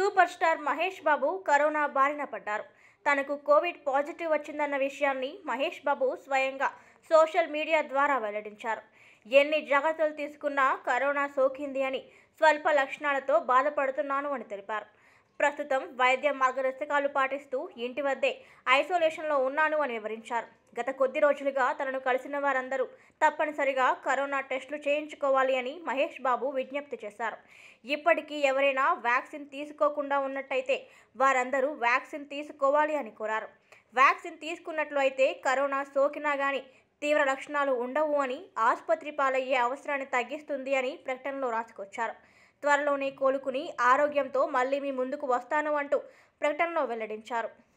super star Mahesh Babu corona బారిన పడ్డారు తనకు కోవిడ్ పాజిటివ్ వచ్చిందన్న విషయాన్ని మహేష్ బాబు స్వయంగా సోషల్ మీడియా ద్వారా వెల్లడించారు ఎన్ని జాగ్రత్తలు తీసుకున్నా కరోనా సోకింది అని స్వల్ప లక్షణాలతో బాధపడుతున్నాను అని తెలిపారు ప్రస్తుతం వైద్య మార్గదర్శకాలు పాటిస్తూ ఇంటి వద్దే ఐసోలేషన్లో ఉన్నాను అని వివరించారు గత కొద్ది రోజులుగా తనను కలిసిన వారందరూ తప్పనిసరిగా కరోనా టెస్టులు చేయించుకోవాలి అని మహేష్ బాబు విజ్ఞప్తి చేశారు ఇప్పటికీ ఎవరైనా వ్యాక్సిన్ తీసుకోకుండా ఉన్నట్టయితే వారందరూ వ్యాక్సిన్ తీసుకోవాలి అని కోరారు వ్యాక్సిన్ తీసుకున్నట్లు అయితే కరోనా సోకినా కానీ తీవ్ర లక్షణాలు ఉండవు అని ఆసుపత్రి పాలయ్యే అవసరాన్ని తగ్గిస్తుంది అని ప్రకటనలో రాసుకొచ్చారు త్వరలోనే కోలుకుని ఆరోగ్యంతో మళ్ళీ మీ ముందుకు వస్తాను అంటూ ప్రకటనలో వెల్లడించారు